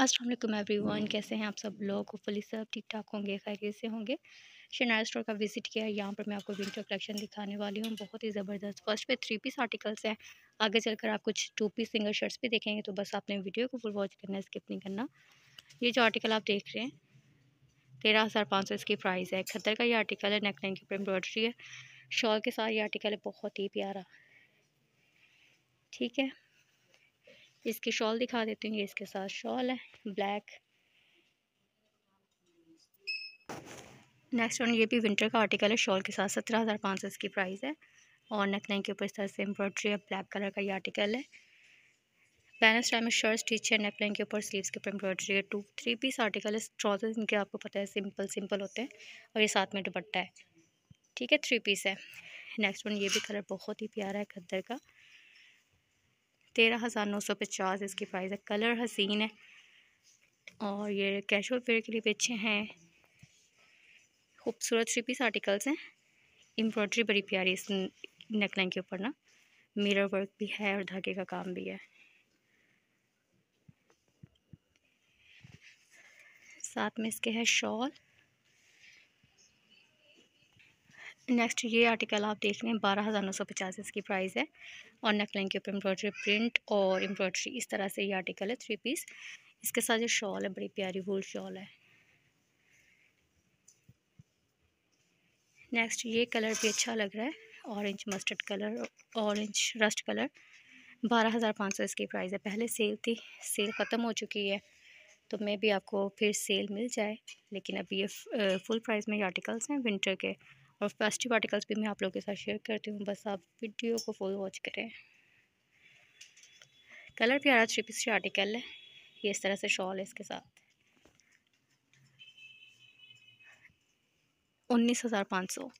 Aslam every one कैसे हैं आप सब लोग होपफुली सब ठीक ठाक होंगे खैरियत से होंगे शनारा स्टोर का विज़िट किया यहाँ पर मैं आपको विंटर कलेक्शन दिखाने वाली हूँ बहुत ही ज़बरदस्त फर्स्ट पे थ्री पीस आर्टिकल्स हैं आगे चलकर आप कुछ टू पीस सिंगल शर्ट्स भी देखेंगे तो बस आपने वीडियो को फुल वॉच करना स्किप नहीं करना ये जो आर्टिकल आप देख रहे हैं तेरह हज़ार पाँच सौ इसकी प्राइस है इकहत्तर का ये आर्टिकल है नेक के ऊपर एम्ब्रॉयडरी है शॉल के साथ ये आर्टिकल है बहुत ही प्यारा ठीक है इसकी शॉल दिखा देती हूँ ये इसके साथ शॉल है ब्लैक नेक्स्ट वन ये भी विंटर का आर्टिकल है शॉल के साथ सत्रह हज़ार पाँच सौ इसकी प्राइस है और नेकलाइन के ऊपर इस तरह से एम्ब्रॉयड्री है ब्लैक कलर का ये आर्टिकल है बैनर स्टाइल में शर्ट स्टिच है नेकलाइन के ऊपर स्लीव्स के ऊपर एम्ब्रॉयड्री है टू थ्री पीस आर्टिकल है ट्राउजर्स इनके आपको पता है सिंपल सिंपल होते हैं और ये साथ में दुपट्टा है ठीक है थ्री पीस है नेक्स्ट वन ये भी कलर बहुत ही प्यारा है खद्दर का तेरह हज़ार नौ सौ पचास इसकी प्राइस है कलर हसीन है और ये कैशुअल फेयर के लिए भी अच्छे हैं खूबसूरत थ्री पीस आर्टिकल्स हैं एम्ब्रॉयडरी बड़ी प्यारी इस नेकलाइन के ऊपर ना मिरर वर्क भी है और धागे का काम भी है साथ में इसके है शॉल नेक्स्ट ये आर्टिकल आप देख रहे हैं बारह हज़ार नौ सौ पचास इसकी प्राइस है और नेकलाइन के ऊपर एम्ब्रॉयडरी प्रिंट और एम्ब्रॉयडरी इस तरह से ये आर्टिकल है थ्री पीस इसके साथ ये शॉल है बड़ी प्यारी वूल शॉल है नेक्स्ट ये कलर भी अच्छा लग रहा है orange mustard colour orange rust colour बारह हज़ार पाँच सौ इसकी प्राइस है पहले सेल थी सेल ख़त्म हो चुकी है तो मे भी आपको फिर सेल मिल जाए लेकिन अभी ये फुल प्राइस में ये आर्टिकल्स हैं विंटर के और फेस्टिव आर्टिकल्स भी मैं आप लोगों के साथ शेयर करती हूँ बस आप वीडियो को फुल वॉच करें कलर प्यारा थ्री पीस आर्टिकल है ये इस तरह से शॉल है इसके साथ उन्नीस हज़ार पाँच सौ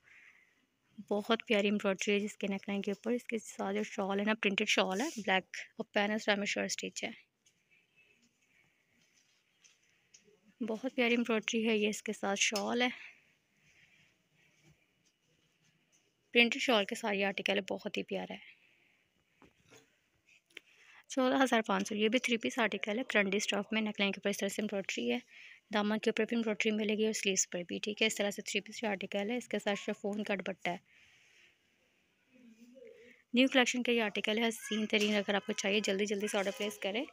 बहुत प्यारी एम्ब्रॉयडरी है जिसके नेकलाइन के ऊपर इसके साथ जो शॉल है ना प्रिंटेड शॉल है ब्लैक और पैनस रामेश्वर स्टिच है बहुत प्यारी एम्ब्रॉयडरी है ये इसके साथ शॉल है प्रिंटेड शॉल के सारे आर्टिकल है बहुत ही प्यारा है चौदह हज़ार पाँच सौ ये भी थ्री पीस आर्टिकल है करंडी स्टॉफ में नकलें के ऊपर इस तरह से एम्ब्रॉयड्री है दामन के ऊपर भी एम्ब्रॉयड्री मिलेगी और स्लीव्स पर भी ठीक है इस तरह से थ्री पीस आर्टिकल है इसके साथ शफोन का दुपट्टा है न्यू कलेक्शन का ये आर्टिकल है हसीन तरीन अगर आपको चाहिए जल्दी जल्दी से ऑर्डर प्लेस करें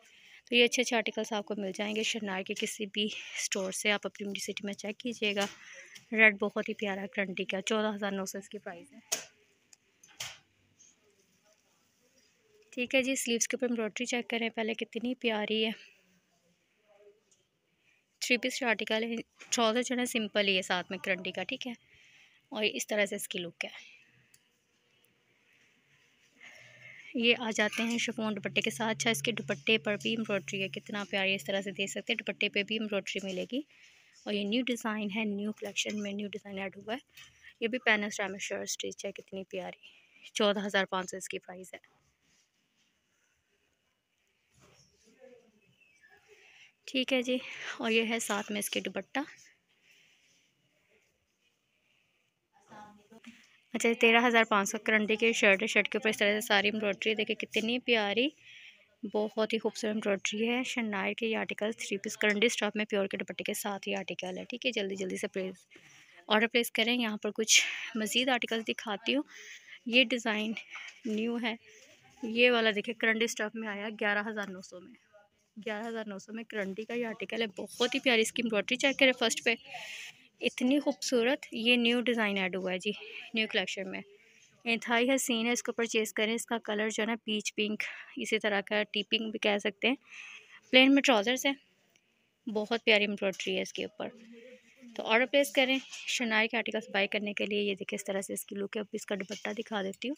तो ये अच्छे अच्छे आर्टिकल्स आपको मिल जाएंगे शनार के किसी भी स्टोर से आप अपनी सिटी में चेक कीजिएगा रेड बहुत ही प्यारा करंटी का चौदह हज़ार नौ सौ इसकी प्राइस है ठीक है जी स्लीव्स के ऊपर एम्ब्रॉयड्री चेक करें पहले कितनी प्यारी है थ्री पीस आर्टिकल है चौदह जो है सिंपल ही है साथ में करंटी का ठीक है और इस तरह से इसकी लुक है ये आ जाते हैं शिफोन दुपट्टे के साथ अच्छा इसके दुपट्टे पर भी एम्ब्रॉयड्री है कितना प्यारी इस तरह से देख सकते हैं दुपट्टे पे भी एम्ब्रॉयड्री मिलेगी और ये न्यू डिज़ाइन है न्यू कलेक्शन में न्यू डिज़ाइन ऐड हुआ है ये भी पेनस रामेश्वर स्टिच है कितनी प्यारी चौदह हज़ार पाँच सौ इसकी प्राइस है ठीक है जी और ये है साथ में इसके दुपट्टा अच्छा तेरह हज़ार पाँच सौ करंटी की शर्ट है शर्ट के ऊपर इस तरह से सारी एम्ब्रॉयड्री देखिए कितनी प्यारी बहुत ही खूबसूरत एम्ब्रॉयड्री है शनायर के ये आर्टिकल थ्री पीस करंटी स्टॉप में प्योर के दुपट्टे के साथ ही आर्टिकल है ठीक है जल्दी जल्दी से प्लेस ऑर्डर प्लेस करें यहाँ पर कुछ मज़ीद आर्टिकल दिखाती हूँ ये डिज़ाइन न्यू है ये वाला देखिए करंटी स्टॉप में आया ग्यारह हज़ार नौ सौ में ग्यारह हज़ार नौ सौ में करंटी का ये आर्टिकल है बहुत ही प्यारी इसकी एम्ब्रॉयड्री चेक करें फर्स्ट पे इतनी खूबसूरत ये न्यू डिज़ाइन ऐड हुआ है जी न्यू कलेक्शन में इंतहाई हसीन है इसको परचेज़ करें इसका कलर जो है ना पीच पिंक इसी तरह का टी पिंक भी कह सकते हैं प्लेन में ट्राउज़र्स हैं बहुत प्यारी एम्ब्रॉयड्री है इसके ऊपर तो ऑर्डर प्लेस करें शनाई के आर्टिकल्स बाई करने के लिए ये देखिए इस तरह से इसकी लुक है इसका दुपट्टा दिखा देती हूँ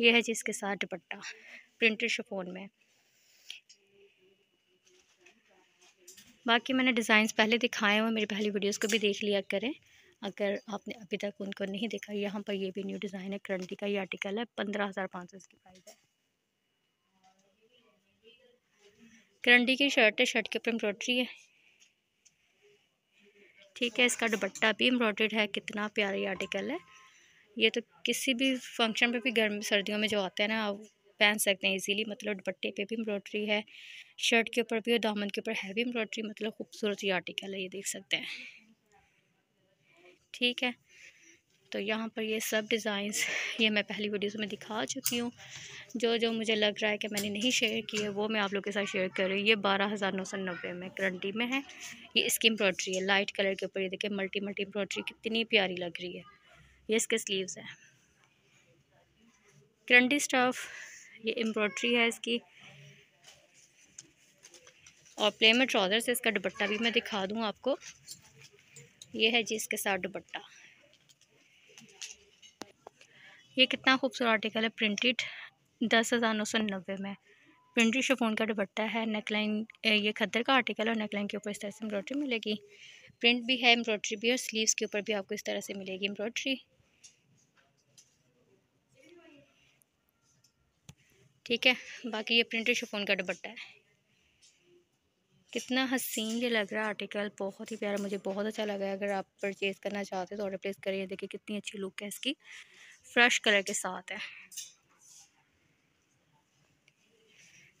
ये है जी इसके साथ दुपट्टा प्रिंटेड शफोन में बाकी मैंने डिज़ाइंस पहले दिखाए हुए मेरी पहली वीडियोस को भी देख लिया करें अगर आपने अभी तक उनको नहीं देखा यहाँ पर ये भी न्यू डिज़ाइन है करंटी का ये आर्टिकल है पंद्रह हज़ार पाँच सौ इसकी प्राइस है करंटी की शर्ट है शर्ट के ऊपर एम्ब्रॉयड्री है ठीक है इसका दुपट्टा भी एम्ब्रॉयड्रीड है कितना प्यारा ये आर्टिकल है ये तो किसी भी फंक्शन पे भी गर्मी सर्दियों में जो आते हैं ना पहन सकते हैं इजीली मतलब दुपट्टे पे भी एम्ब्रॉयड्री है शर्ट के ऊपर भी और दामन के ऊपर हैवी एम्ब्रॉयड्री मतलब खूबसूरत ये आर्टिकल है ये देख सकते हैं ठीक है तो यहाँ पर ये सब डिज़ाइंस ये मैं पहली वीडियोस में दिखा चुकी हूँ जो जो मुझे लग रहा है कि मैंने नहीं शेयर की है वो मैं आप लोग के साथ शेयर कर रही हूँ ये बारह हज़ार नौ सौ नब्बे में करंटी में है ये इसकी एम्ब्रॉयड्री है लाइट कलर के ऊपर ये देखिए मल्टी मल्टी एम्ब्रॉयड्री कितनी प्यारी लग रही है ये इसके स्लीव्स हैं करंटी स्टफ़ ये एम्ब्रॉयड्री है इसकी और प्ले में ट्राउज़र से इसका दुपट्टा भी मैं दिखा दूँ आपको ये है जी इसके साथ दुपट्टा ये कितना खूबसूरत आर्टिकल है प्रिंटेड दस हज़ार नौ सौ नब्बे में प्रिंटेड शिफोन का दुपट्टा है नेकलाइन ये खद्दर का आर्टिकल और नेकलाइन के ऊपर इस तरह से एम्ब्रॉयड्री मिलेगी प्रिंट भी है एम्ब्रॉयड्री भी और स्लीव्स के ऊपर भी आपको इस तरह से मिलेगी एम्ब्रॉयड्री ठीक है बाकी ये प्रिंटेड शिफोन का दुपट्टा है कितना हसीन ये लग रहा है आर्टिकल बहुत ही प्यारा मुझे बहुत अच्छा लगा अगर आप परचेज़ करना चाहते हो तो ऑर्डर प्लेस करिए देखिए कितनी अच्छी लुक है इसकी फ्रेश कलर के साथ है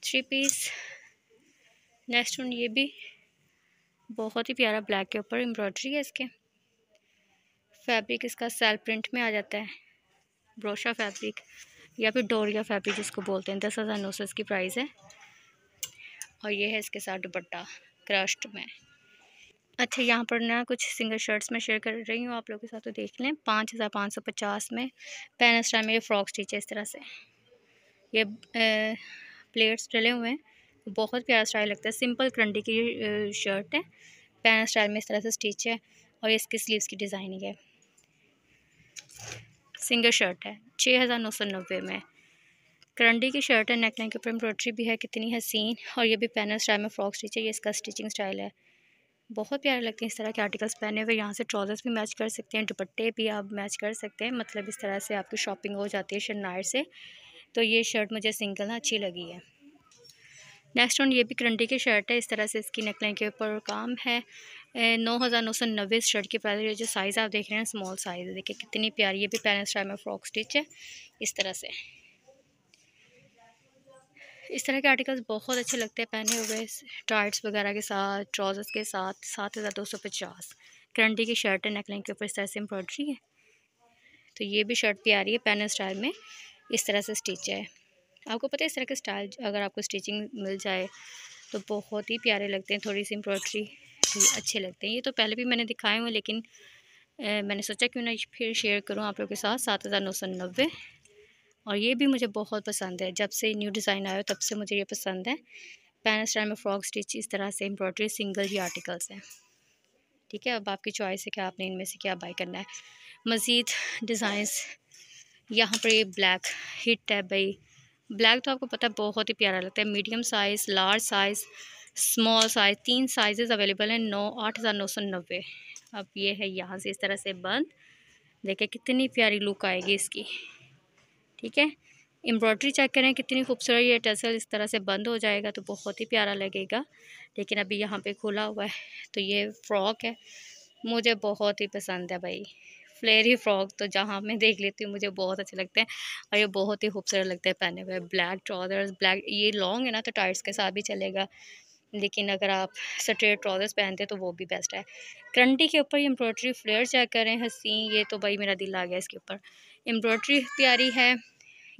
थ्री पीस नेक्स्ट वन ये भी बहुत ही प्यारा ब्लैक के ऊपर एम्ब्रॉयडरी है इसके फैब्रिक इसका सेल प्रिंट में आ जाता है ब्रोशा फैब्रिक या फिर डोरिया फैब्रिक जिसको बोलते हैं दस हज़ार नौ सौ इसकी प्राइस है और ये है इसके साथ दुपट्टा क्रश्ड में अच्छा यहाँ पर ना कुछ सिंगल शर्ट्स में शेयर कर रही हूँ आप लोगों के साथ तो देख लें पाँच हज़ार पाँच सौ पचास में पैन स्टाइल में ये फ्रॉक स्टिच है इस तरह से ये ए, प्लेट्स डले हुए हैं बहुत प्यारा स्टाइल लगता है सिंपल करंडी की शर्ट है पैन स्टाइल में इस तरह से स्टिच है और इसके स्लीवस की डिज़ाइनिंग है सिंगल शर्ट है छः हज़ार नौ सौ नब्बे में करंडी की शर्ट है नेकलाइन के ऊपर एम्ब्रॉयडरी भी है कितनी हसीन और ये भी पैनल स्टाइल में फ्रॉक स्टिच है ये इसका स्टिचिंग स्टाइल है बहुत प्यारे लगते हैं इस तरह के आर्टिकल्स पहने हुए यहाँ से ट्राउज़र्स भी मैच कर सकते हैं दुपट्टे भी आप मैच कर सकते हैं मतलब इस तरह से आपकी शॉपिंग हो जाती है शनार से तो ये शर्ट मुझे सिंगल अच्छी लगी है नेक्स्ट ऑन ये भी करंडी की शर्ट है इस तरह से इसकी नेकलाइन के ऊपर काम है नौ हज़ार नौ सौ नब्बे शर्ट की प्राइस जो साइज़ आप देख रहे हैं स्मॉल साइज़ देखिए कितनी प्यारी ये भी पैरेंट्स स्टाइल में फ्रॉक स्टिच है इस तरह से इस तरह के आर्टिकल्स बहुत अच्छे लगते हैं पहने हुए टाइट्स वगैरह के साथ ट्राउज़र्स के साथ सात हज़ार दो सौ पचास करंटी की शर्ट है नेकलाइन के ऊपर इस तरह से एम्ब्रॉयड्री है तो ये भी शर्ट प्यारी है पैनल स्टाइल में इस तरह से स्टिच है आपको पता है इस तरह के स्टाइल अगर आपको स्टिचिंग मिल जाए तो बहुत ही प्यारे लगते हैं थोड़ी सी एम्ब्रॉयड्री ही अच्छे लगते हैं ये तो पहले भी मैंने दिखाए हुए लेकिन ए, मैंने सोचा क्यों ना फिर शेयर करूँ आप लोगों के साथ सात हज़ार नौ सौ नब्बे और ये भी मुझे बहुत पसंद है जब से न्यू डिज़ाइन आया तब से मुझे ये पसंद है पैन स्टाइल में फ्रॉक स्टिच इस तरह से एम्ब्रॉयडरी सिंगल ही आर्टिकल्स हैं ठीक है अब आपकी चॉइस है कि आपने इनमें से क्या बाई करना है मज़ीद डिज़ाइंस यहाँ पर ये ब्लैक हिट है भाई ब्लैक तो आपको पता है बहुत ही प्यारा लगता है medium size large size small size तीन साइजेस अवेलेबल हैं नौ आठ हज़ार नौ सौ नब्बे अब ये है यहाँ से इस तरह से बंद देखिए कितनी प्यारी लुक आएगी इसकी ठीक है एम्ब्रॉयडरी चेक करें कितनी खूबसूरत ये टसल इस तरह से बंद हो जाएगा तो बहुत ही प्यारा लगेगा लेकिन अभी यहाँ पे खुला हुआ है तो ये फ़्रॉक है मुझे बहुत ही पसंद है भाई फ्लेरी फ्रॉक तो जहाँ मैं देख लेती हूँ मुझे बहुत अच्छे लगते हैं और ये बहुत ही खूबसूरत लगते हैं पहने हुए ब्लैक ट्राउजर्स ब्लैक ये लॉन्ग है ना तो टाइट्स के साथ भी चलेगा लेकिन अगर आप स्ट्रेट ट्राउज़र्स पहनते तो वो भी बेस्ट है करंटी के ऊपर ये एम्ब्रॉयड्री फ्लेयर चेक करें हसीन ये तो भाई मेरा दिल आ गया इसके ऊपर एम्ब्रॉयड्री प्यारी है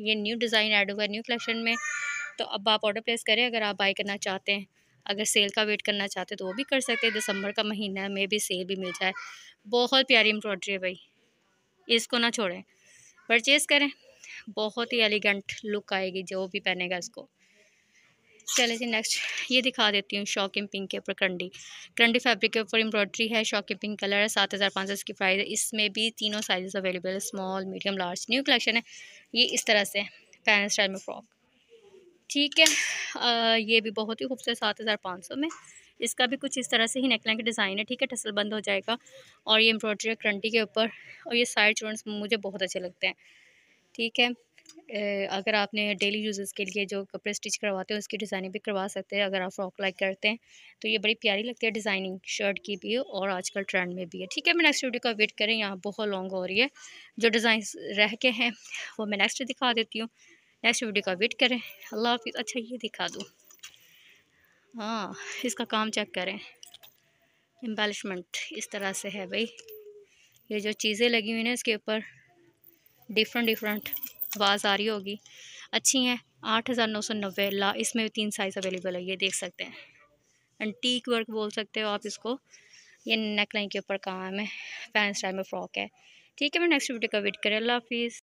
ये न्यू डिज़ाइन ऐड हुआ है न्यू कलेक्शन में तो अब आप ऑर्डर प्लेस करें अगर आप बाई करना चाहते हैं अगर सेल का वेट करना चाहते हैं तो वो भी कर सकते हैं दिसंबर का महीना है मे भी सेल भी मिल जाए बहुत प्यारी एम्ब्रॉयड्री है भाई इसको ना छोड़ें परचेज़ करें बहुत ही एलिगेंट लुक आएगी जो भी पहनेगा इसको चले जी नेक्स्ट ये दिखा देती हूँ शॉकिंग पिंक के ऊपर करंडी करंडी फैब्रिक के ऊपर एम्ब्रॉयडरी है शॉकिंग पिंक कलर है सात हज़ार पाँच सौ इसकी प्राइस है इसमें भी तीनों साइजेस अवेलेबल है small medium large new collection है ये इस तरह से पैन स्टाइल में फ्रॉक ठीक है आ, ये भी बहुत ही खूबसूरत सात हज़ार पाँच सौ में इसका भी कुछ इस तरह से ही नेकलाइन का डिज़ाइन है ठीक है टसल बंद हो जाएगा और ये एम्ब्रॉयडरी है करंटी के ऊपर और ये साइड चूर्ण मुझे बहुत अच्छे लगते हैं ठीक है अगर आपने डेली यूज़ के लिए जो कपड़े स्टिच करवाते हैं उसकी डिज़ाइनिंग भी करवा सकते हैं अगर आप फ्रॉक लाइक करते हैं तो ये बड़ी प्यारी लगती है डिज़ाइनिंग शर्ट की भी और आजकल ट्रेंड में भी है ठीक है मैं नेक्स्ट वीडियो का वेट करें यहाँ बहुत लॉन्ग हो रही है जो डिज़ाइन रह के हैं वो मैं नेक्स्ट दिखा देती हूँ नेक्स्ट वीडियो का वेट करें अल्लाह हाफिज़ अच्छा ये दिखा दूँ हाँ इसका काम चेक करें एम्बेलिशमेंट इस तरह से है भाई ये जो चीज़ें लगी हुई ना इसके ऊपर डिफरेंट डिफरेंट आवाज़ आ रही होगी अच्छी हैं आठ हज़ार नौ सौ नब्बे ला इसमें भी तीन साइज़ अवेलेबल है ये देख सकते हैं एंटीक वर्क बोल सकते हो आप इसको ये नेक लाइन के ऊपर काम है पैन स्टाइल में फ़्रॉक है ठीक है मैं नेक्स्ट वीडियो का वेट करें अल्लाह हाफिज़